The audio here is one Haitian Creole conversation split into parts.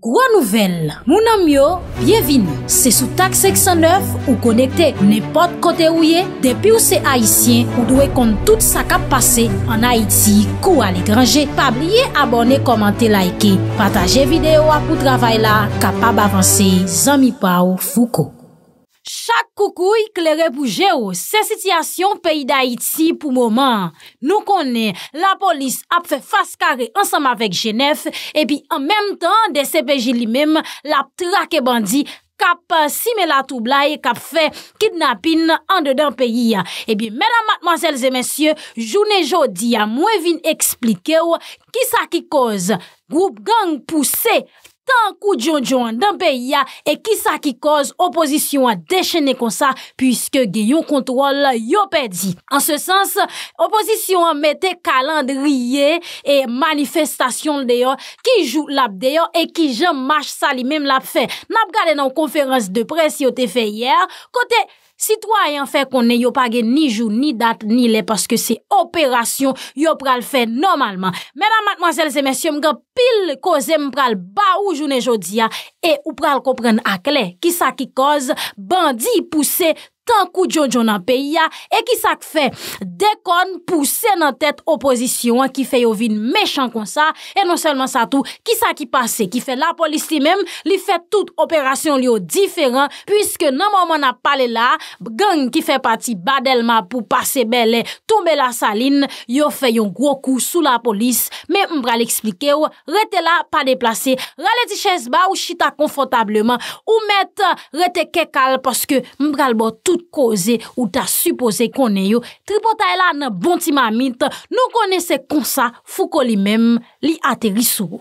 Gwa nouvel, mounan myo, byevini. Se sou tak 609 ou konekte nepot kote ouye, depi ou se Haitien ou dwe kont tout sa kap pase an Haiti kou alekranje. Pabliye abone, komante, laike, pataje videyo apou travay la, kapab avanse, zami pa ou fuko. chak koukouy kle repouje ou, se sityasyon peyi da Iti pou mouman. Nou konen, la polis ap fe faskare ansam avèk Genèf, epi an mèm tan de se peji li mèm, la trake bandi kap euh, sime la toublai e kap fe kidnapin an dedan peyi. Epi menan matmanselzè mensyè, jounè jodi a mwen vin eksplike ou, ki sa ki koz, goup gang pousse, Tan kou djon djon an dan pe ya, e ki sa ki koz, opozisyon an deshene kon sa, pwiske gen yon kontrol yon pe di. An se sens, opozisyon an mette kalandriye e manifestasyon deyo, ki jou lap deyo, e ki jan mash sa li mem lap fe. Nap gade nan konferans de pres yote fe yer, kote... Citoyen fè konen yo page ni jou, ni dat, ni le, paske se operasyon yo pral fè normalman. Mèdame, mademoiselles et messieurs, mga pil kozè mpral ba oujounen jodia e ou pral kompren ak lè. Kisa ki koz, bandi pou se. tan kou diyon diyon nan peyi ya, e ki sak fe dekon pou se nan tet opozisyon ki fe yo vin mechan kon sa, e non selman sa tou, ki sak ki pase, ki fe la polis li mem, li fe tout operasyon li yo diferan, pwiske nan moun moun a pale la, gang ki fe pati badelman pou pase bel, tombe la salin, yo fe yon kou sou la polis, me mbra li eksplike ou, rete la pa deplase, rale di ches ba ou chita konfotableman, ou met rete kekal, poske mbral bo tout kouze ou ta suppose konen yo. Tripotay la nan bonti mamint nou konese konsa fou kon li menm li aterisou.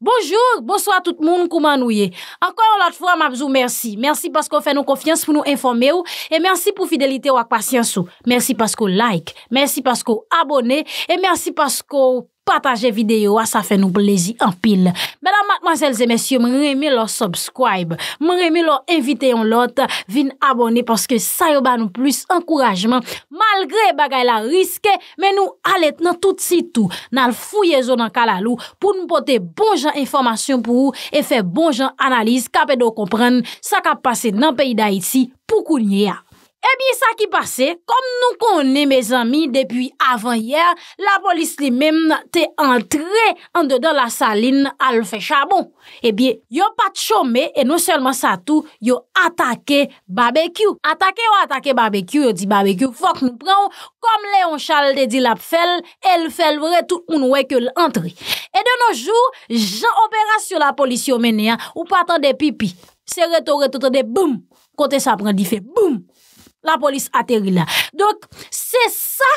Bonjour, bonsoit tout moun kouman ouye. Ankon ou lat fwa, mabzou mersi. Mersi paskou fè nou konfians pou nou informe ou. E mersi pou fidelite ou ak pasyans ou. Mersi paskou like. Mersi paskou abone. E mersi paskou... Patajè videyo ah, bon bon a sa fè nou plezi an pil. Mè nan matman zèl zèmè syo mè remè lò subscribe, mè remè lò invite yon lot, vin abonè paske sa yo ban nou plus an kourajman. Malgre bagay la riske, mè nou alèt nan tout si tout nan fouye zo nan kalalou pou nou pote bon jan informasyon pou ou e fè bon jan analiz kapè do komprèn sa kap pase nan peyi da iti pou kounye a. E eh bie sa ki pase, kom nou konen me zami depi avan yer, la polis li men te antre an dedan la salin al fechabon. E bie, yo pat chome, e nou selman sa tou, yo atake barbekyou. Atake ou atake barbekyou, yo di barbekyou, fok nou pran ou, kom Leon Charles de Dilap fel, el fel vre tout moun wey ke l'antre. E de nou jou, jan operasyon la polis yo menen, ou patan de pipi, se reto reto de boum, kote sa prendi fe boum. La polis ateri la. Dok, se sa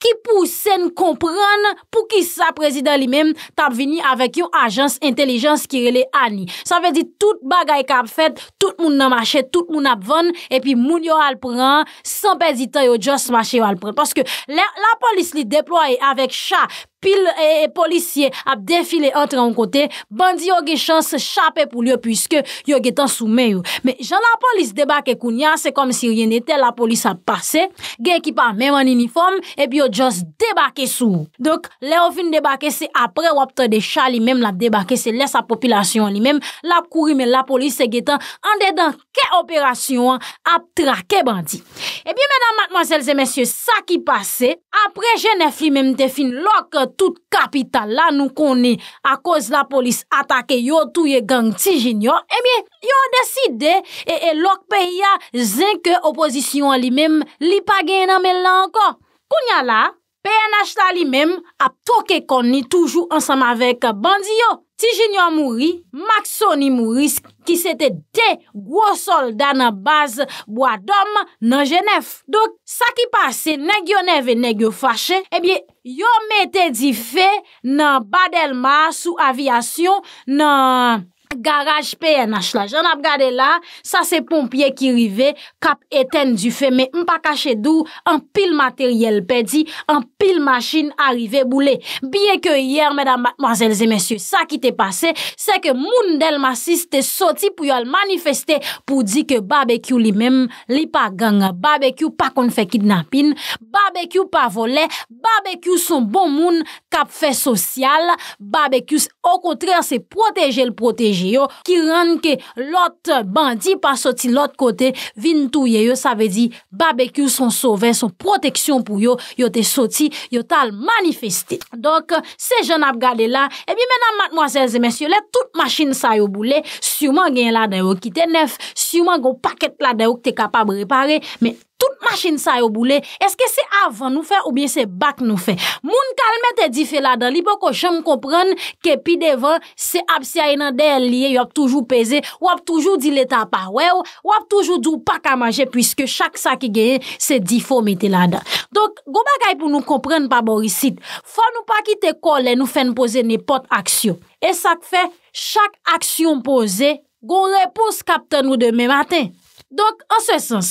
ki pou sen kompran pou ki sa prezident li men tab vini avèk yon ajans intelijans ki rele ani. Sa vè di tout bagay kab fèd, tout moun nan machè, tout moun nan bvan, epi moun yo al pran, sanpe di to yo jos machè yo al pran. Paske la polis li deploye avèk chak pil e eh, eh, policye ap defile entre an kote, bandi yo ge chan se chapè pou liyo, pwiske yo ge tan soumen yo. Men, jan la polis debake kounya, se kom si rien etè, la polis ap pase, gen ki pa mèm an uniform, e bi yo just debake sou. Dok, le yo fin debake se apre wap te de chal li mèm, la debake se lè sa popilasyon li mèm, la kouri, men la polis se ge tan, an dedan ke operasyon an, ap tra ke bandi. E bi menan matmozèl zè mèsyè, sa ki pase, apre jenèf li mèm te fin lo kote tout kapital la nou koni a koz la polis atake yo touye gang tijin yo, e eh mi yo deside e, e lok pe ya zinke opozisyon li mem li pa gen namen la anko. Kounya la, pe ya nashla li mem ap toke koni toujou ansam avek bandi yo. si jinyon mouri, maksoni mouri ki sete de gwo soldan an baz bo adom nan jenef. Dok, sa ki pase, negyo neve, negyo fache, ebye, yo mette di fe nan badelma sou avyasyon nan... garaj PNH la, jan ap gade la sa se pompye ki rive kap eten du fe, me mpa kache dou, an pil materyel pe di an pil masin a rive boule, bien ke yere madame, mademoiselles et messieurs, sa ki te pase se ke moun del masis te soti pou yo al manifeste, pou di ke barbekyou li mem, li pa ganga barbekyou pa kon fe kidnapin barbekyou pa vole, barbekyou son bon moun, kap fe sosyal, barbekyou au kontrer se proteje l proteje ki rende ke lot bandi pa soti lot kote vintouye yo, sa ve di babeku son sove, son proteksyon pou yo yo te soti, yo tal manifeste Donk, se jen ap gade la e bi menan matmoasez e mesyele tout maschine sa yo boule si ouman gen la deyo ki te nef si ouman gen paket la deyo ki te kapab repare me tout machine sa yo boule, eske se avan nou fe ou bien se bak nou fe. Moun kalme te di fe lada, li pou ko chanm kompran ke pi devan, se ap si a yon an dey liye, yo ap toujou peze, yo ap toujou di leta pa wew, yo ap toujou di ou pak a maje, pwiske chak sa ki geye se di fo meti lada. Donk, go bagay pou nou kompran pa borisit, fa nou pa kite kol e nou fen pose nepot aksyon. E sak fe, chak aksyon pose, gon repons kapte nou deme maten. Donk, an se sens,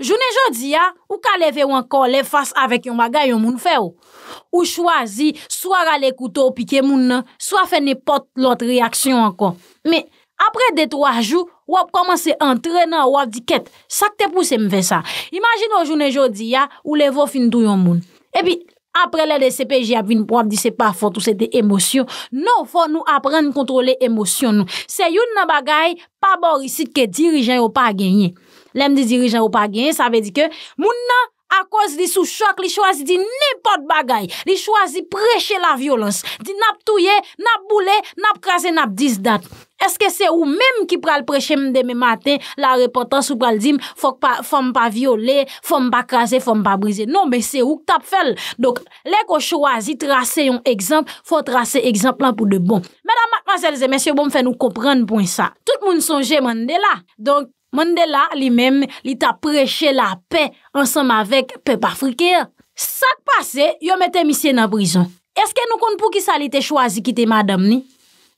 Jounen jodi ya, ou ka leve ou anko leve fas avèk yon bagay yon moun fè ou. Ou chwazi, swa rale koutou ou pike moun nan, swa fè ne pot lot reaksyon anko. Me, apre de twa jou, wap komanse entrenan wap di ket, sak te pouse mwen fè sa. Imagin ou jounen jodi ya, ou leve ou fin tou yon moun. E pi, apre le de CPJ avin, wap di se pa fò tout se de emosyon. Nou fò nou apren kontrole emosyon nou. Se yon nan bagay, pa bor isit ke dirijen ou pa genye. lem di dirijan ou pa gen, sa ve di ke, moun nan, a koz di sou chok, li chwazi di nipot bagay, li chwazi preche la violons, di nap touye, nap boule, nap krasen, nap disdat. Eske se ou menm ki pral preche mdeme maten, la repotans ou pral di m, fok pa, fok pa viole, fok pa krasen, fok pa brise. Non, men se ou tap fel. Dok, lek ou chwazi trase yon ekzamp, fok trase ekzamp lan pou de bon. Mèdam, akman zèl zè, mèsyè bon fè nou kompran pou yon sa. Mwen de la li menm li ta preche la pe ansam avek pe pa frike ya. Sa te pase, yo mette misye nan brison. Eske nou kon pou ki sa li te chwazi kite madam ni?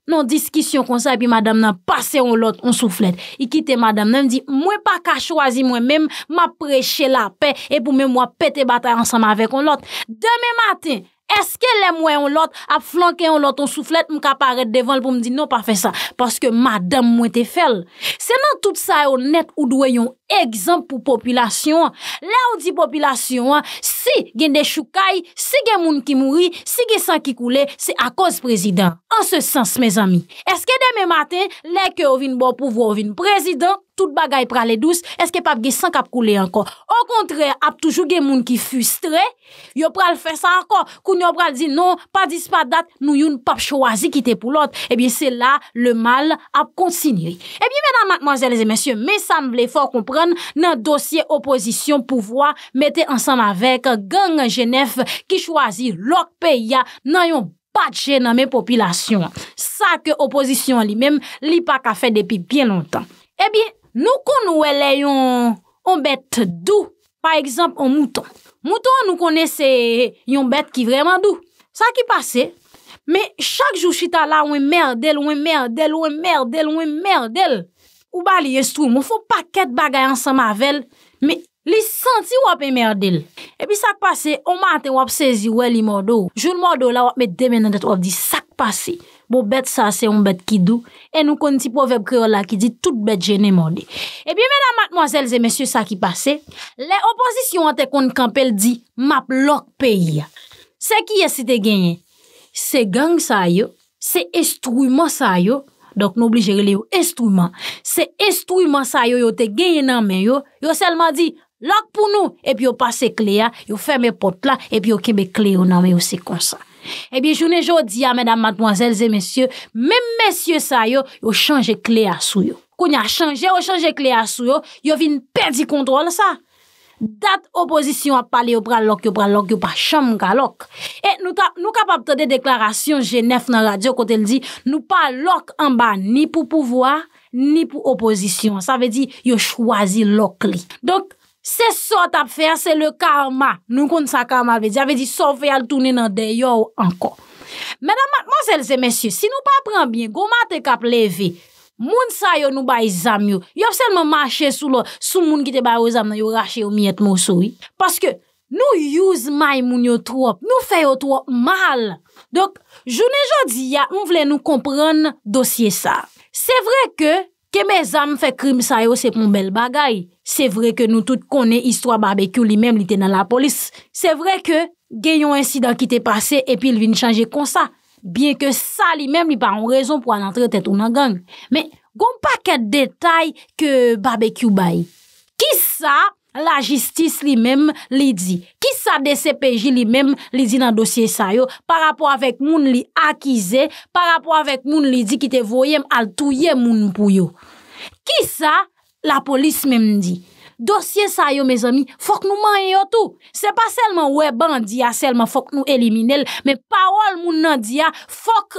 Non diskisyon kon sa e pi madam nan pase on lot, on souflet. I kite madam nan, di mwen pa ka chwazi mwen menm ma preche la pe e pou mwen mwa pete batay ansam avek on lot. Deme maten, Eske le mwen yon lot ap flanke yon lot yon souflet mou ka paret devan pou mdi nou pa fe sa? Paske madame mwen te fel. Senan tout sa yon net ou doy yon egzamp pou populasyon. La ou di populasyon, si gen de choukai, si gen moun ki mouri, si gen san ki koule, se akos prezident. An se sens, me zami. Eske deme maten, le ke ovine bo pou vo ovine prezident? tout bagay prale dous, eske pap ge sank ap koule anko. Au kontre, ap toujou ge moun ki fustre, yo prale fe sa anko, koun yo prale di, non, pa dispa dat, nou yon pap chwazi kite pou lot. Ebi, se la, le mal ap kontsini. Ebi, menan, manjelize, mensyon, me san vle fòr kompran nan dosye opozisyon pou vwa mette ansan avèk gang jenef ki chwazi lok peya nan yon patje nan men popilasyon. Sa ke opozisyon li men, li pa ka fe depi bien lontan. Eh Ebi, Nou kon nou wè lè yon bèt dou, pa ekzamp an mouton. Mouton nou konè se yon bèt ki vreman dou. Sak yi pase, me chak jou chita la wè mèrdèl, wè mèrdèl, wè mèrdèl, wè mèrdèl. Ou bali yestou, mou fò pakèt bagay ansama avèl, me li santi wè mèrdèl. E pi sak pase, o maten wè ap sezi wè li mòdò. Joun mòdò la wè ap me demè nan det wè ap di sak pase. Bo bet sa se yon bet ki dou. E nou kon ti poveb kreola ki di tout bet jene morde. E eh pi mena matnoazelze, monsye, sa ki pase. Le oposisyon an te kon kampel di map lok peyi ya. Se ki yesi te genye? Se gang sa yo, se estouyman sa yo. Dok nou obligere li yo estouyman. Se estouyman sa yo yo te genye nan men yo. Yo selman di lok pou nou. E pi yo pase kle ya. Yo ferme pot la. E pi yo kebe kle yo nan men yo se konsa. Ebi, eh jounen jo di a, mèdam, madmoazèl, zè, mèsyè, mèm mèsyè sa yo, yo chanje kle a sou yo. Koun ya chanje, yo chanje kle a sou yo, yo vin perdi kontrol sa. Dat opozisyon ap pale yo pralok, yo pralok, yo pa chanm ka lok. E eh, nou kap ap tade deklarasyon jenef nan la diyo kote l di, nou pa lok anba ni pou pouvoa, ni pou opozisyon. Sa ve di, yo chwazi lok li. Se sot ap fè, se le karma, nou kon sa karma vè di, avè di sov fè al toune nan dey yo anko. Mèdam, mòsel zè, mèsyè, si nou pa pran bie, gò mante kap leve, moun sa yo nou bay zam yo, yo fèl mè mache sou lò, sou moun ki te bay yo zam nan yo rache yo mièt mòsoui, paske nou youz may moun yo tròp, nou fè yo tròp mal. Dok, jounen jòdzi ya, moun vle nou kompran dosye sa. Se vre ke... Ke me zam fe krim sayo se pou mbel bagay. Se vre ke nou tout konen istwa barbekyou li men li tenan la polis. Se vre ke genyon insidan ki te pase epi li vin chanje kon sa. Bien ke sa li men li pa an rezon pou an antre tetounan gang. Men goun pa ket detay ke barbekyou bay. Ki sa la jistis li men li di? sa DCPJ li men li di nan dosye sa yo, pa rapo avèk moun li akize, pa rapo avèk moun li di ki te voyem al touye moun pou yo. Ki sa la polis men di? Dosye sayo, me zomi, fok nou manye yo tou. Se pa selman we bandiya, selman fok nou elimine l, men parol moun nan diya, fok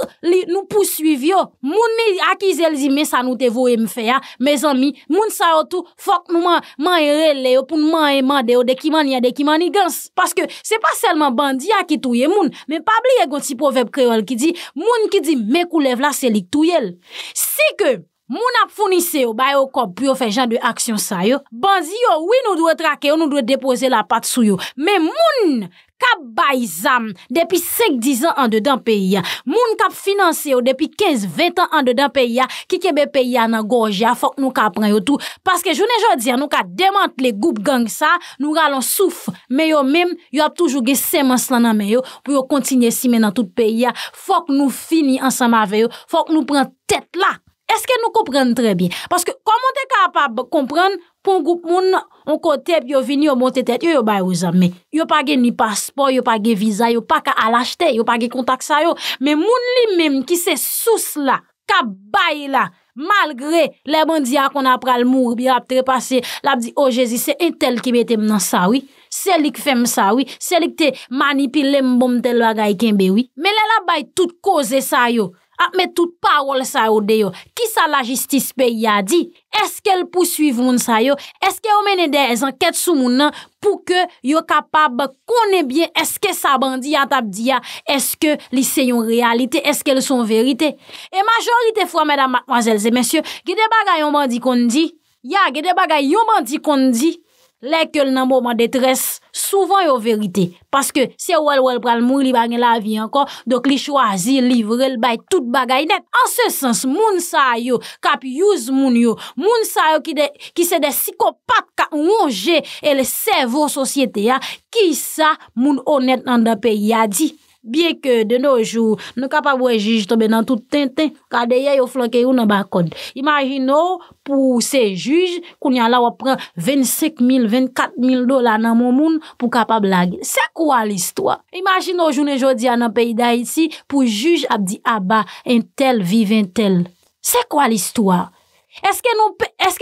nou pousuiv yo. Moun ni akizel zi, men sanoutevo e mfe ya, me zomi, moun sayo tou, fok nou manye rele yo, pou nou manye mande yo, deki manye, deki manye gans. Paske se pa selman bandiya ki touye moun, men pabli ye gonsi poveb kreol ki di, moun ki di, me koulev la selik touye l. Si ke... Moun ap founise yo baye yo kop pi yo fe jan de aksyon sa yo. Banzi yo, oui nou dwe trake yo, nou dwe depose la pat sou yo. Men moun kap bay zam depi sek dizan an dedan peyi ya. Moun kap finanse yo depi kez ventan an dedan peyi ya. Kikebe peyi ya nan gorja, fok nou kap preyo tou. Paske jounen jodi ya nou ka demante le goup gang sa, nou ralon souf. Men yo men, yo ap toujou ge seman slan nan men yo, pou yo kontinye si men nan tout peyi ya. Fok nou fini ansan ma veyo, fok nou pren tet la. Eske nou komprenn tre bien. Paske komon te kapab komprenn pon goup moun an koteb yo vini yo monte tet, yo yo bay ou zame. Yo page ni paspo, yo page viza, yo paka alashte, yo page kontak sa yo. Men moun li menm ki se souse la, kabay la, malgre leman diya kon ap pral mou, bi ap trepase, la ap di, o oh Jezi, se entel ki bete mna sa, wii, selik fem sa, wii, selik te manipile mbom tel waga iken be, wii. Men lela bay tout koze sa, wii. apme tout parol sa yo deyo, ki sa la jistis pe ya di, eske l pou suiv moun sa yo, eske o menede e zan ket sou moun nan, pou ke yo kapab kone bien eske sa bandi atap diya, eske li se yon realite, eske l son verite. E majorite fwa, mèdam, mwazelze, mèsyo, gede bagay yon bandi kon di, ya, gede bagay yon bandi kon di, Lèkèl nan mouman detres, souvan yo verite. Paske se wèl wèl pral mou li bagen la vi ankon, dok li chwazi, li vrel, bay tout bagay net. An se sens, moun sa yo, kap yuz moun yo, moun sa yo ki se de psikopat ka moun je, el se vo sosyete ya, ki sa moun onet nan da pe yadi. Biye ke de nou jou, nou kapabwe jouj tobe nan tout ten ten, ka deye yo flanke yo nan bakon. Imagin nou pou se jouj, koun ya la wap pren 25 mil, 24 mil dola nan moun moun pou kapab lage. Se kwa l'histoire? Imagin nou joun e joudi an nan peyi da iti, pou jouj ap di aba, ah en tel vive en tel. Se kwa l'histoire? Eske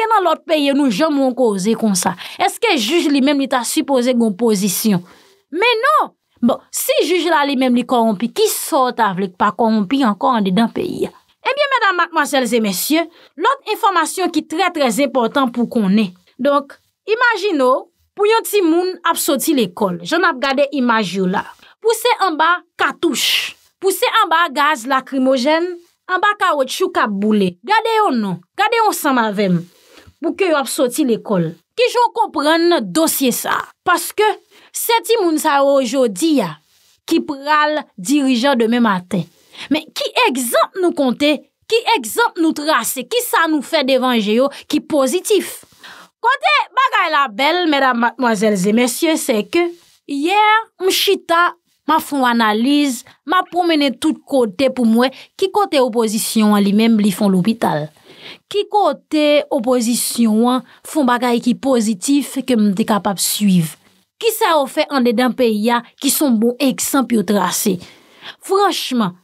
nan lot peyi yo nou jom wankoze kon sa? Eske jouj li menm li ta supose goun pozisyon? Men nou! Bon, si juj la li mem li korompi, ki sot avlik pa korompi anko an de dan peyi? Ebyen, eh mèdamak, manselzè, mèsyè, lot informasyon ki trè trè impotant pou konè. Donk, imajino, pou yon ti moun ap soti l'ekol, joun ap gade imaj yo la. Pouse an ba katouche, pouse an ba gaz lakrimogen, an ba karotchou kap boule. Gade yon nou, gade yon san mavem, pou ke yon ap soti l'ekol. Ki joun kompren dosye sa, paske Seti moun sa yo jodi ya, ki pral dirijan deme maten. Men, ki egzant nou konte, ki egzant nou trase, ki sa nou fe devanje yo, ki pozitif. Konte, bagay la bel, mèdam, mwazèlze, mèsyè, se ke, yè, mchita, ma foun analiz, ma pou mènen tout kote pou mwen, ki kote opozisyon an li mèm li fon l'opital. Ki kote opozisyon an foun bagay ki pozitif ke mde kapap suiv. Ki sa ou fe ande dan peya ki son bon ek san pyo trase. Franschman,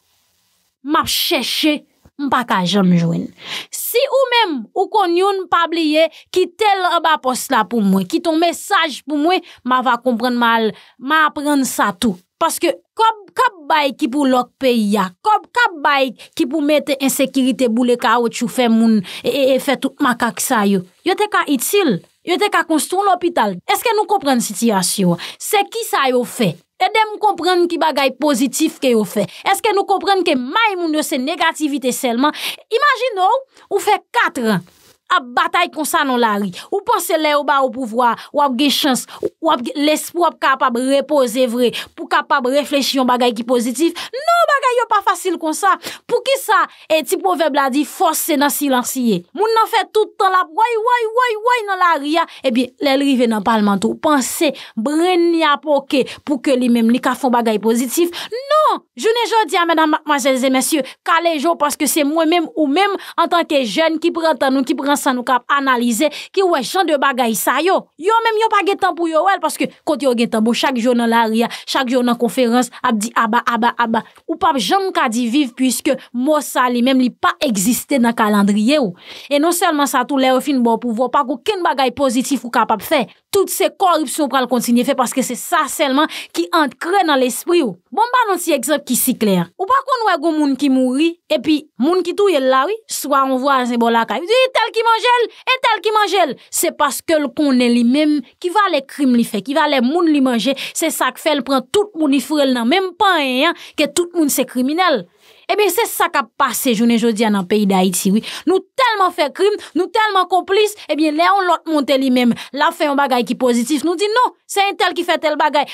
map chèche mpa ka jom jwen. Si ou menm ou kon yon pabliye ki tel oba pos la pou mwen, ki ton mesaj pou mwen, ma va kompren mal, ma apren sa tou. Paske, kob, kob bay ki pou lok peya, kob, kob bay ki pou mette ensekirite bou le ka ou chou fè moun e, e, e fè tout makak sa yo. Yo te ka itil. yo te ka konstrou l'opital. Eske nou kompren situasyon? Se ki sa yo fe? E dem kompren ki bagay pozitif ke yo fe? Eske nou kompren ke ma imoun yo se negativite selman? Imagine ou, ou fe katre an, ap batay kon sa nan la ri. Ou panse le ou ba ou pouvwa, ou ap ge chans, ou ap lesp, ou ap kapab repose vre, pou kapab reflechi yon bagay ki pozitif. Non, bagay yo pa fasil kon sa. Pou ki sa, e tip pou veble a di, fos se nan silansiye. Moun nan fe toutan la, woy, woy, woy, woy nan la ri ya, e bi, lèlri ven nan parlmantou. Panse, bre ni apoke pou ke li mem li ka fon bagay pozitif. Non, jounen joun diya, menan, majenze, mensyou, kale joun, paske se mwen mem ou mem an tanke joun ki prantan ou ki prant San nou kap analize ki wè chan de bagay sa yo Yo mèm yo pa getan pou yo wèl Paske konti yo getan bo Chak jounan la ria, chak jounan konferans Abdi aba, ah aba, ah aba ah Ou pap jounan ka di viv Piske mò sa li mèm li pa eksiste nan kalandriye ou E non selman sa tou lè ou fin bo Pouvo pak ou ken bagay pozitif ou kapap fè Tout se korupsyon pral kontinye fè Paske se sa selman ki ant kre nan l'espri ou Bon ba nan si eksept ki si kler Ou pak ou nou e goun moun ki mouri Epi, moun ki tou yel lawi, swa anvwa anse bol la ka. Ebi, tel ki manjel, e tel ki manjel. Se paske l konen li mem, ki va le krim li fe, ki va le moun li manjel. Se sak fe, l pran tout moun ifrel nan, mem pa enyan, ke tout moun se kriminel. Ebi, eh se sak a pase, jounen jodi an an peyi da iti, oui. Nou telman fe krim, nou telman komplis, ebi, eh le an lot montel li mem. La fe yon bagay ki pozitif, nou di nou, se yon tel ki fe tel bagay.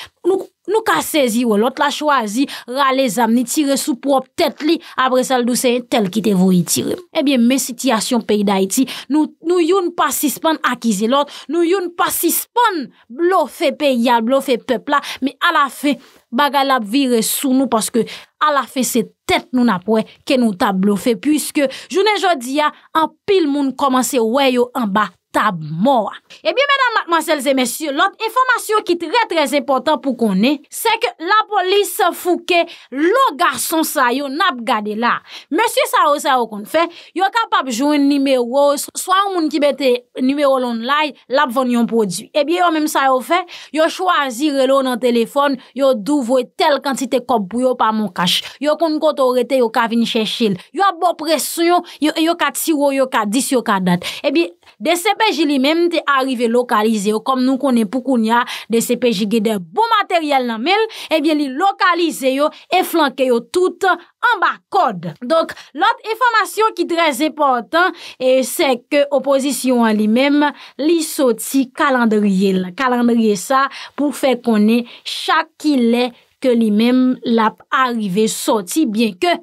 Nou ka sezi ou lot la chwazi, rale zamni, tire sou prop tet li, apre sal dou se tel kite vou itire. Ebyen, men sityasyon peyi da iti, nou yon pasispan akize lot, nou yon pasispan blofe peyi ya, blofe pepla, mi ala fe bagalap vire sou nou, paske ala fe se tet nou napwe ke nou ta blofe, pwiske jounen jodi ya, an pil moun komanse weyo an ba. tab mò. Ebi eh mena mwen selze mèsyo, lot informasyon ki tre trez important pou konè, se ke la polis fouke lo garson sa yo nap gade la. Mèsyo sa yo sa yo kon fè, yo kapap joun nimey ro, swan moun ki bete nimey ro lon lay, lap von yon prodü. Ebi eh yo men sa yo fè, yo chwazi relon nan telefon, yo douvwe tel kantite kop pou yo pa moun kash. Yo kon kont ou rete yo kavini chèchil. Yo ap bò presyon, yo kat siro, yo kat dis, yo kat dat. Ebi eh de sepe peji li mem te arrive lokalize yo, kom nou konen poukoun ya de se peji ge de bon materyal nan mel, ebyen eh li lokalize yo, e flanke yo tout an ba kode. Donk, lote informasyon ki trez eportan, e eh, se ke opozisyon an li mem, li soti kalandriye la. Kalandriye sa pou fe konen chak ilè ke li mem lap arrive soti, byen ke...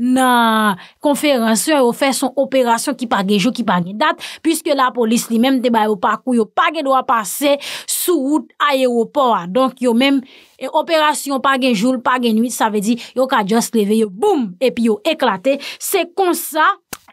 nan konferansyon, yo fè son operasyon ki pa genjou, ki pa genjou dat, pwiske la polis li menm te baye ou pakou, yo pa genjou do a pase sou wout ayer ou po a, donk yo menm e, operasyon pa genjou, pa genjou, sa ve di yo ka just leve, yo boum, epi yo eklate, se konsa,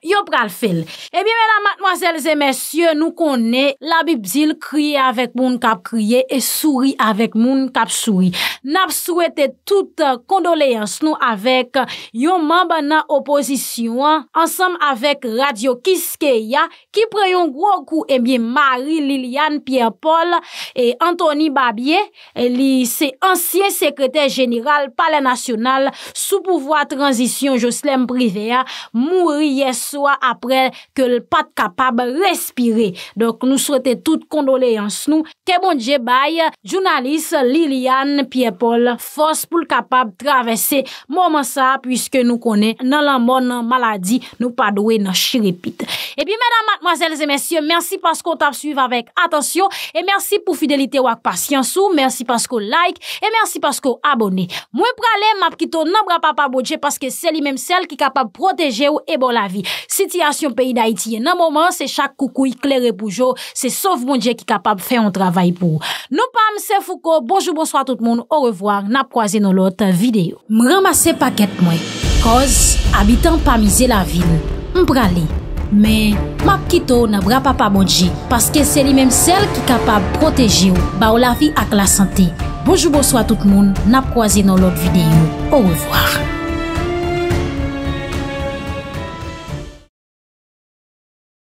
yo pral fel. Ebi eh mè la mèdame mèdame, nou konè la bibzil kriye avèk moun kap kriye e souri avèk moun kap souri. N ap souwete tout kondoleans nou avèk yon mèmbe nan oposisyon ansèm avèk radio Kiskeya ki preyon grokou ebi eh Marie Liliane Pierre Paul et Anthony Babier, eh, li se ansyen sekretè geniral pale nasyonal sou pouvoi transisyon Joslem Privéa, Mouries apre ke l pat kapab respire. Dok nou sote tout kondole yans nou. Kèmon dje bay, jounalist Liliane Pierre-Paul, fos pou l kapab travesse mouman sa pwiske nou kone nan lan moun nan maladi nou padowe nan chirepit. E eh pi mèdan mwazèl zè mèsyon, mènsi paskou tap suiv avèk. Atensyon e mènsi pou fidelite wak paskansou, mènsi paskou like, e mènsi paskou abone. Mwen pralè m apkito nan bra pa pa bojè paske seli mèm sel ki kapab proteje ou e bon la vi. Siti asyon peyi da iti, nan mouman se chak koukou, kler repoujou, se sov mounje ki kapab fè an travay pou. Nou pam, se foukou, bonjou, bonsoit tout moun, ou revoar, nap kouazen nou lot videyo. M ramase paket mwen, koz, abitan pa mize la vil, m prale, men, map kito nan bra pa pa mounje, paske se li menm sel ki kapab proteji ou, ba ou la vi ak la sante. Bonjou, bonsoit tout moun, nap kouazen nou lot videyo, ou revoar.